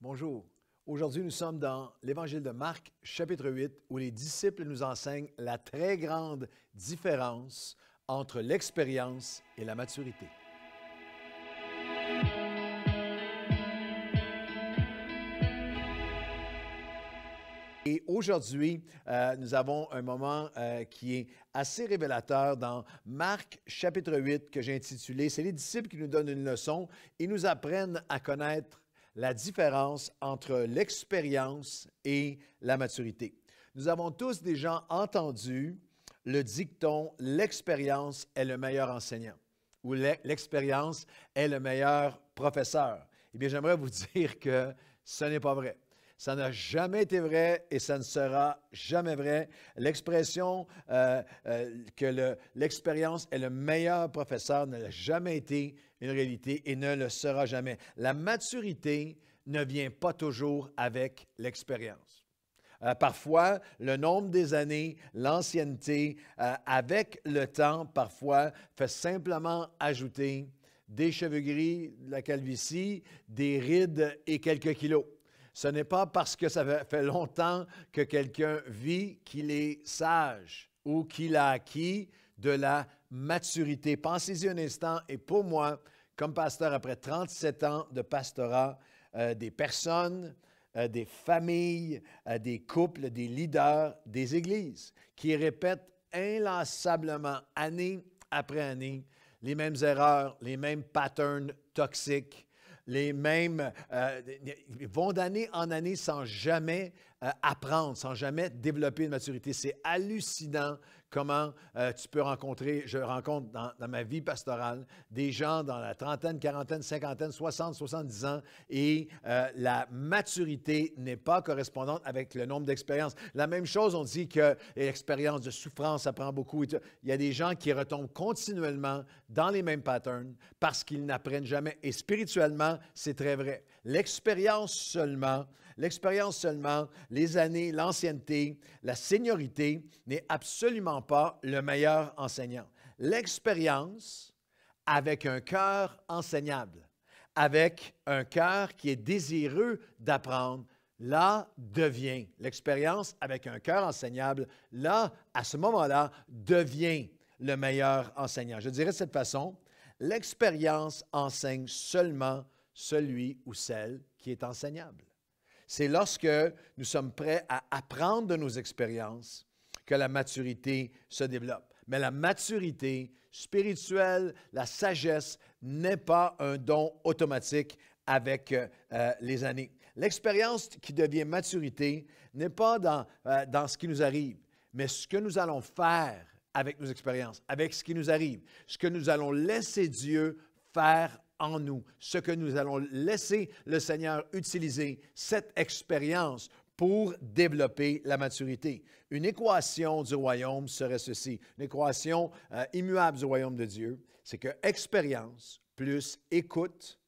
Bonjour. Aujourd'hui, nous sommes dans l'Évangile de Marc, chapitre 8, où les disciples nous enseignent la très grande différence entre l'expérience et la maturité. Et aujourd'hui, euh, nous avons un moment euh, qui est assez révélateur dans Marc chapitre 8 que j'ai intitulé C'est les disciples qui nous donnent une leçon et nous apprennent à connaître la différence entre l'expérience et la maturité. Nous avons tous déjà entendu le dicton l'expérience est le meilleur enseignant ou l'expérience est le meilleur professeur. Eh bien, j'aimerais vous dire que ce n'est pas vrai. Ça n'a jamais été vrai et ça ne sera jamais vrai. L'expression euh, euh, que l'expérience est le meilleur professeur n'a jamais été une réalité et ne le sera jamais. La maturité ne vient pas toujours avec l'expérience. Euh, parfois, le nombre des années, l'ancienneté, avec le temps, parfois, fait simplement ajouter des cheveux gris, la calvitie, des rides et quelques kilos. Ce n'est pas parce que ça fait longtemps que quelqu'un vit qu'il est sage ou qu'il a acquis de la maturité. Pensez-y un instant et pour moi, comme pasteur après 37 ans de pastorat, euh, des personnes, euh, des familles, euh, des couples, des leaders, des églises qui répètent inlassablement, année après année, les mêmes erreurs, les mêmes patterns toxiques, les mêmes, euh, vont d'année en année sans jamais euh, apprendre sans jamais développer une maturité. C'est hallucinant comment euh, tu peux rencontrer, je rencontre dans, ma vie pastorale des gens dans la trentaine, quarantaine, cinquantaine, soixante, soixante-dix ans et euh, la maturité n'est pas correspondante avec le nombre d'expériences. La même chose, on dit que l'expérience de souffrance, apprend beaucoup. Il y a des gens qui retombent continuellement dans les mêmes patterns parce qu'ils n'apprennent jamais. Et spirituellement, c'est très vrai. L'expérience seulement L'expérience seulement, les années, l'ancienneté, la seniorité n'est absolument pas le meilleur enseignant. L'expérience avec un cœur enseignable, avec un cœur qui est désireux d'apprendre, là devient l'expérience avec un cœur enseignable, là, à ce moment-là, devient le meilleur enseignant. Je dirais de cette façon, l'expérience enseigne seulement celui ou celle qui est enseignable c'est lorsque nous sommes prêts à apprendre de nos expériences que la maturité se développe. Mais la maturité spirituelle, la sagesse n'est pas un don automatique avec euh, euh, les années. L'expérience qui devient maturité n'est pas dans, euh, dans ce qui nous arrive, mais ce que nous allons faire avec nos expériences, avec ce qui nous arrive, ce que nous allons laisser Dieu faire en nous, ce que nous allons laisser le Seigneur utiliser, cette expérience pour développer la maturité. Une équation du royaume serait ceci, une équation euh, immuable du royaume de Dieu, c'est que expérience plus écoute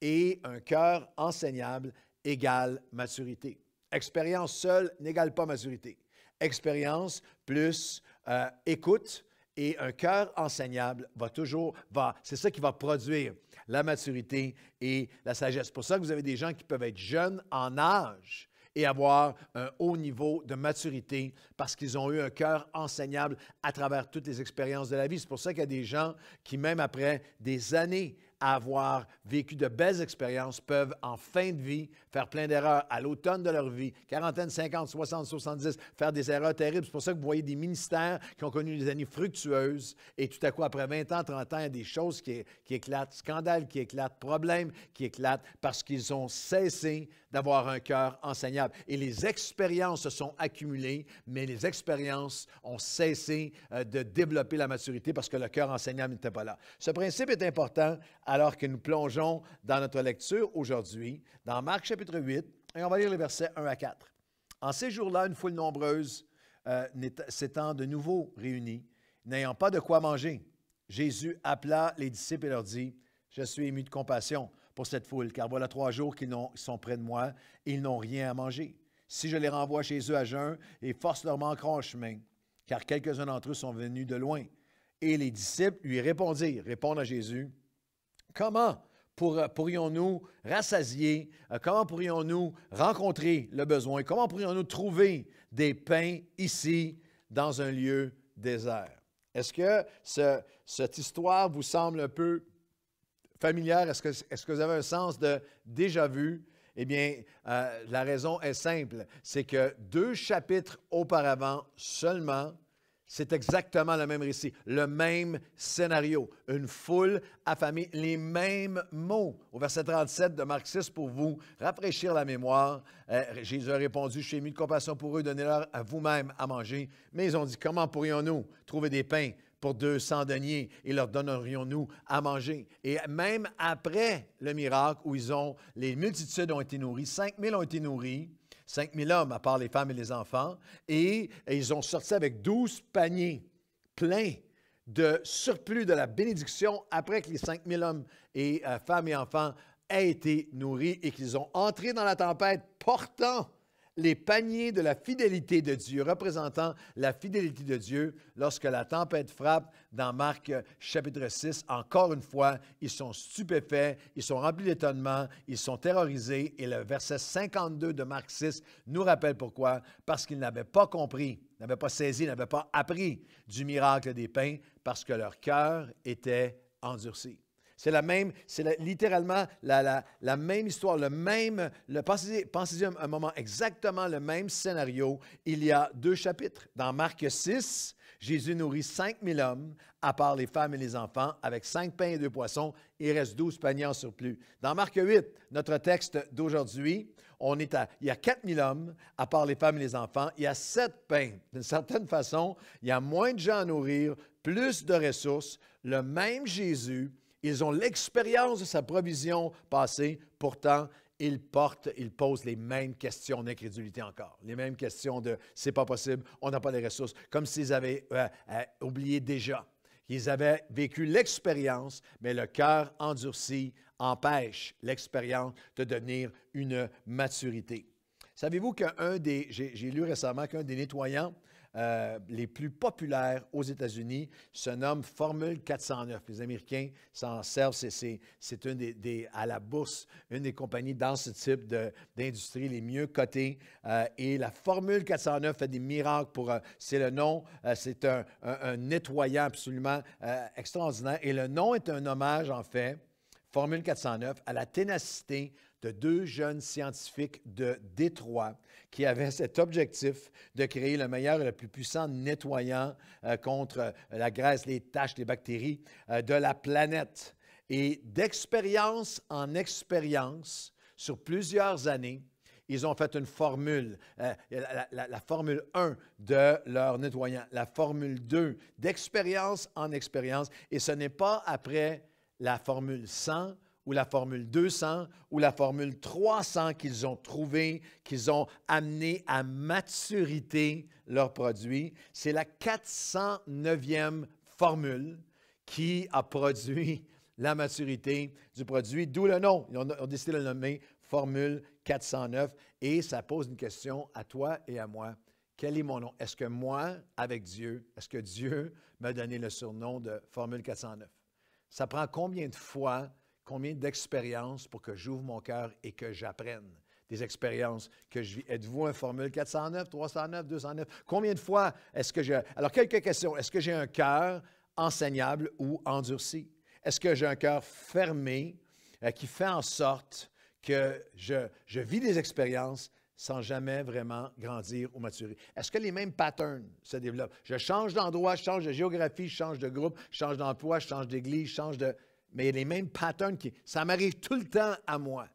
et un cœur enseignable égale maturité. Expérience seule n'égale pas maturité. Expérience plus euh, écoute et un cœur enseignable va toujours, va, c'est ça qui va produire la maturité et la sagesse. C'est pour ça que vous avez des gens qui peuvent être jeunes en âge et avoir un haut niveau de maturité parce qu'ils ont eu un cœur enseignable à travers toutes les expériences de la vie. C'est pour ça qu'il y a des gens qui, même après des années avoir vécu de belles expériences peuvent, en fin de vie, faire plein d'erreurs à l'automne de leur vie, quarantaine, 50, 60, 70, faire des erreurs terribles. C'est pour ça que vous voyez des ministères qui ont connu des années fructueuses et tout à coup, après 20 ans, 30 ans, il y a des choses qui, qui éclatent, scandales qui éclatent, problèmes qui éclatent parce qu'ils ont cessé d'avoir un cœur enseignable. Et les expériences se sont accumulées, mais les expériences ont cessé euh, de développer la maturité parce que le cœur enseignable n'était pas là. Ce principe est important alors que nous plongeons dans notre lecture aujourd'hui, dans Marc chapitre 8, et on va lire les versets 1 à 4. En ces jours-là, une foule nombreuse euh, s'étant de nouveau réunie, n'ayant pas de quoi manger, Jésus appela les disciples et leur dit, Je suis ému de compassion pour cette foule, car voilà trois jours qu'ils sont près de moi, et ils n'ont rien à manger. Si je les renvoie chez eux à jeun et force leur manqueront en chemin, car quelques-uns d'entre eux sont venus de loin. Et les disciples lui répondirent, répondent à Jésus, Comment euh, pourrions-nous rassasier, euh, comment pourrions-nous rencontrer le besoin, comment pourrions-nous trouver des pains ici dans un lieu désert? Est-ce que cette histoire vous semble un peu familière? Est-ce que, vous avez un sens de déjà vu? Eh bien, euh, la raison est simple, c'est que deux chapitres auparavant seulement, c'est exactement le même récit, le même scénario, une foule affamée, les mêmes mots. Au verset 37 de Marc 6, pour vous rafraîchir la mémoire, euh, Jésus a répondu, suis mis de compassion pour eux, donnez-leur à vous-même à manger. Mais ils ont dit, comment pourrions-nous trouver des pains pour 200 deniers et leur donnerions-nous à manger? Et même après le miracle où ils ont, les multitudes ont été nourries, 5000 ont été nourries, 5000 hommes, à part les femmes et les enfants, et, ils ont sorti avec 12 paniers pleins de surplus de la bénédiction après que les 5000 hommes et euh, femmes et enfants aient été nourris et qu'ils ont entré dans la tempête portant les paniers de la fidélité de Dieu, représentant la fidélité de Dieu lorsque la tempête frappe dans Marc euh, chapitre 6. Encore une fois, ils sont stupéfaits, ils sont remplis d'étonnement, ils sont terrorisés et le verset 52 de Marc 6 nous rappelle pourquoi. Parce qu'ils n'avaient pas compris, n'avaient pas saisi, n'avaient pas appris du miracle des pains parce que leur cœur était endurci. C'est la même, c'est littéralement la, la, la, même histoire, le même, le, pensez-y, un, moment, exactement le même scénario. Il y a deux chapitres. Dans Marc 6, Jésus nourrit 5000 hommes, à part les femmes et les enfants, avec cinq pains et 2 poissons. Il reste 12 paniers en surplus. Dans Marc 8, notre texte d'aujourd'hui, on est à, il y a 4000 hommes, à part les femmes et les enfants. Il y a sept pains. D'une certaine façon, il y a moins de gens à nourrir, plus de ressources. Le même Jésus ils ont l'expérience de sa provision passée, pourtant, ils portent, ils posent les mêmes questions d'incrédulité encore, les mêmes questions de c'est pas possible, on n'a pas les ressources, comme s'ils avaient euh, euh, oublié déjà. Ils avaient vécu l'expérience, mais le cœur endurci empêche l'expérience de devenir une maturité. Savez-vous qu'un des, j'ai lu récemment qu'un des nettoyants euh, les plus populaires aux États-Unis se nomme Formule 409. Les Américains s'en servent. C'est une des, à la bourse, une des compagnies dans ce type d'industrie les mieux cotées. Euh, et la Formule 409 fait des miracles pour. Euh, c'est le nom, c'est un, un, nettoyant absolument extraordinaire. Et le nom est un hommage, en fait, Formule 409, à la ténacité de deux jeunes scientifiques de Détroit qui avaient cet objectif de créer le meilleur et le plus puissant nettoyant euh, contre euh, la graisse, les taches, les bactéries euh, de la planète. Et d'expérience en expérience, sur plusieurs années, ils ont fait une formule, la, formule 1 de leur nettoyant, la formule 2 d'expérience en expérience, et ce n'est pas après la formule 100 ou la formule 200 ou la formule 300 qu'ils ont trouvée, qu'ils ont amené à maturité leur produit. C'est la 409e formule qui a produit la maturité du produit, d'où le nom. Ils ont, décidé de le nommer Formule 409 et ça pose une question à toi et à moi. Quel est mon nom? Est-ce que moi, avec Dieu, est-ce que Dieu m'a donné le surnom de Formule 409? Ça prend combien de fois combien d'expériences pour que j'ouvre mon cœur et que j'apprenne des expériences que je vis. Êtes-vous un Formule 409, 309, 209? Combien de fois est-ce que j'ai... Alors, quelques questions. Est-ce que j'ai un cœur enseignable ou endurci? Est-ce que j'ai un cœur fermé euh, qui fait en sorte que je, je vis des expériences sans jamais vraiment grandir ou maturer? Est-ce que les mêmes patterns se développent? Je change d'endroit, je change de géographie, je change de groupe, je change d'emploi, je change d'église, je change de mais les mêmes patterns qui. Ça m'arrive tout le temps à moi.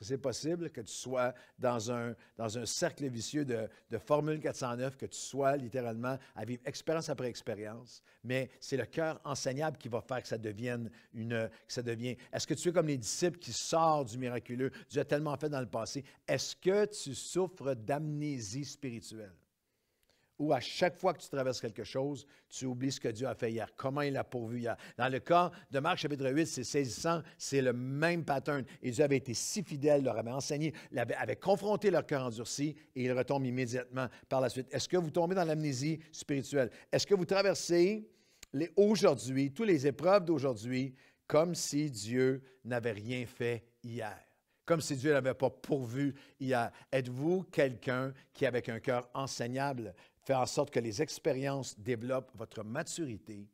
Est-ce que c'est possible que tu sois dans un, dans un cercle vicieux de, Formule 409, que tu sois littéralement à vivre expérience après expérience, mais c'est le cœur enseignable qui va faire que ça devienne une. que ça devient. Est-ce que tu es comme les disciples qui sortent du miraculeux? tu as tellement fait dans le passé. Est-ce que tu souffres d'amnésie spirituelle? où à chaque fois que tu traverses quelque chose, tu oublies ce que Dieu a fait hier, comment il a pourvu hier. Dans le cas de Marc chapitre 8, c'est saisissant, c'est le même pattern. Et Dieu avait été si fidèle, leur avait enseigné, avait, avait confronté leur cœur endurci et il retombe immédiatement par la suite. Est-ce que vous tombez dans l'amnésie spirituelle? Est-ce que vous traversez aujourd'hui, toutes les épreuves d'aujourd'hui, comme si Dieu n'avait rien fait hier? comme si Dieu n'avait pas pourvu hier. Êtes-vous quelqu'un qui, avec un cœur enseignable, faire en sorte que les expériences développent votre maturité?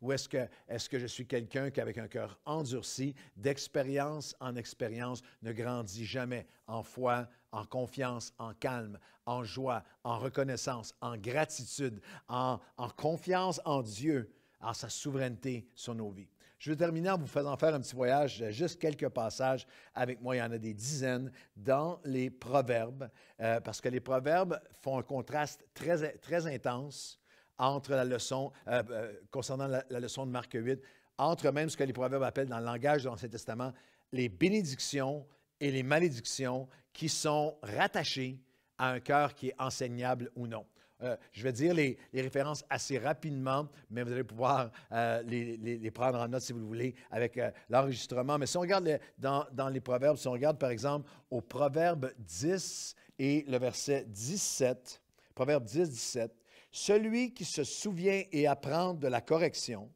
Ou est-ce que, est que je suis quelqu'un qui, avec un cœur endurci, d'expérience en expérience, ne grandit jamais en foi, en confiance, en calme, en joie, en reconnaissance, en gratitude, en, en confiance en Dieu, en sa souveraineté sur nos vies? Je vais terminer en vous faisant faire un petit voyage, euh, juste quelques passages avec moi. Il y en a des dizaines dans les proverbes, euh, parce que les proverbes font un contraste très, intense entre la leçon, euh, concernant la, la, leçon de Marc 8, entre même ce que les proverbes appellent dans le langage de l'Ancien Testament, les bénédictions et les malédictions qui sont rattachées à un cœur qui est enseignable ou non. Euh, je vais dire les, références assez rapidement, mais vous allez pouvoir euh, les, prendre en note si vous le voulez avec euh, l'enregistrement. Mais si on regarde dans, dans, les proverbes, si on regarde par exemple au proverbe 10 et le verset 17, proverbe 10, 17, celui qui se souvient et apprend de la correction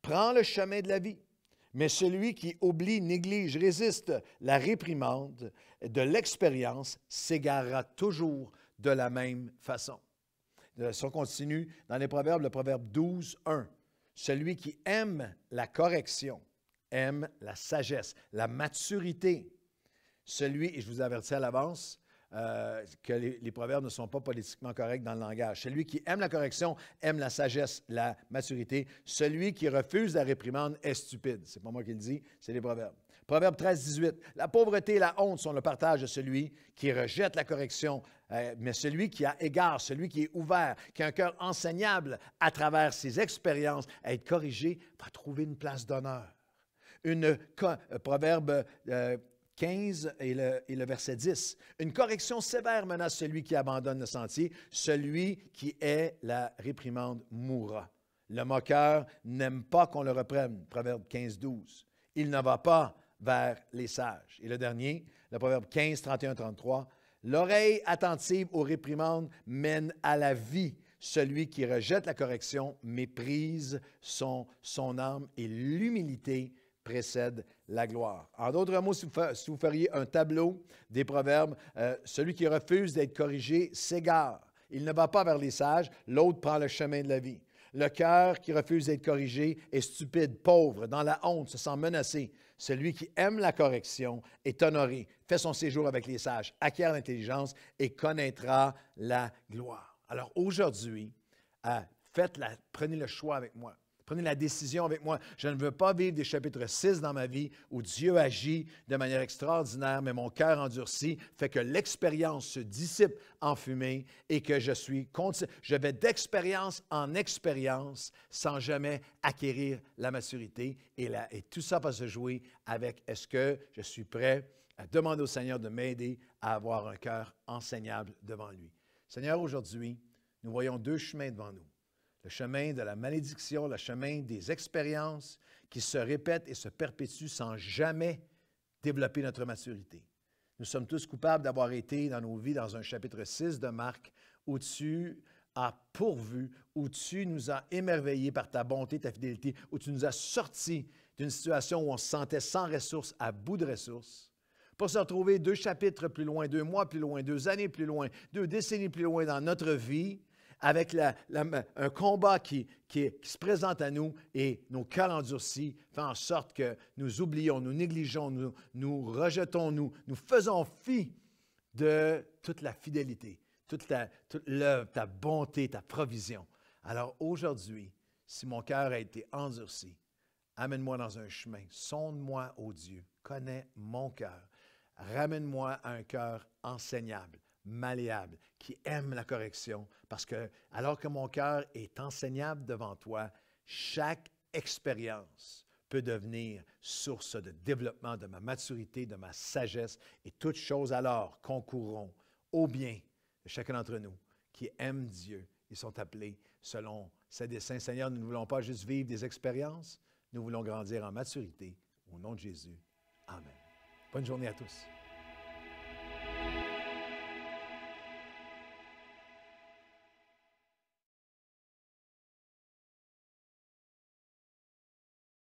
prend le chemin de la vie. Mais celui qui oublie, néglige, résiste la réprimande de l'expérience s'égarera toujours de la même façon. Si continue dans les proverbes, le proverbe 12, 1. Celui qui aime la correction aime la sagesse, la maturité. Celui, et je vous avertis à l'avance, euh, que les, proverbes ne sont pas politiquement corrects dans le langage. Celui qui aime la correction aime la sagesse, la maturité. Celui qui refuse la réprimande est stupide. C'est pas moi qui le dis, c'est les proverbes. Proverbe 13, 18. La pauvreté et la honte sont le partage de celui qui rejette la correction, euh, mais celui qui a égard, celui qui est ouvert, qui a un cœur enseignable à travers ses expériences, à être corrigé, va trouver une place d'honneur. Une euh, Proverbe 15 euh, et le, verset 10. Une correction sévère menace celui qui abandonne le sentier, celui qui est la réprimande mourra. Le moqueur n'aime pas qu'on le reprenne. Proverbe 15, 12. Il ne va pas vers les sages. Et le dernier, le Proverbe 15, 31, 33, L'oreille attentive aux réprimandes mène à la vie. Celui qui rejette la correction méprise son, âme et l'humilité précède la gloire. En d'autres mots, si vous, feriez un tableau des proverbes, euh, celui qui refuse d'être corrigé s'égare. Il ne va pas vers les sages, l'autre prend le chemin de la vie. Le cœur qui refuse d'être corrigé est stupide, pauvre, dans la honte, se sent menacé. Celui qui aime la correction est honoré, fait son séjour avec les sages, acquiert l'intelligence et connaîtra la gloire. Alors aujourd'hui, euh, faites la, prenez le choix avec moi. Prenez la décision avec moi. Je ne veux pas vivre des chapitres 6 dans ma vie où Dieu agit de manière extraordinaire, mais mon cœur endurci fait que l'expérience se dissipe en fumée et que je suis je vais d'expérience en expérience sans jamais acquérir la maturité. Et, et tout ça va se jouer avec est-ce que je suis prêt à demander au Seigneur de m'aider à avoir un cœur enseignable devant lui. Seigneur, aujourd'hui, nous voyons deux chemins devant nous le chemin de la malédiction, le chemin des expériences qui se répètent et se perpétuent sans jamais développer notre maturité. Nous sommes tous coupables d'avoir été dans nos vies dans un chapitre 6 de Marc où tu as pourvu, où tu nous as émerveillés par ta bonté, ta fidélité, où tu nous as sortis d'une situation où on se sentait sans ressources, à bout de ressources, pour se retrouver deux chapitres plus loin, deux mois plus loin, deux années plus loin, deux décennies plus loin dans notre vie, avec la, un combat qui, se présente à nous et nos cœurs endurcis fait en sorte que nous oublions, nous négligeons, nous, rejetons, nous, nous faisons fi de toute la fidélité, toute, la, ta bonté, ta provision. Alors aujourd'hui, si mon cœur a été endurci, amène-moi dans un chemin, sonde-moi, ô Dieu, connais mon cœur, ramène-moi à un cœur enseignable malléable, qui aime la correction, parce que alors que mon cœur est enseignable devant toi, chaque expérience peut devenir source de développement de ma maturité, de ma sagesse, et toutes choses alors concourront au bien de chacun d'entre nous qui aime Dieu Ils sont appelés selon ses desseins. Seigneur, nous ne voulons pas juste vivre des expériences, nous voulons grandir en maturité. Au nom de Jésus. Amen. Bonne journée à tous.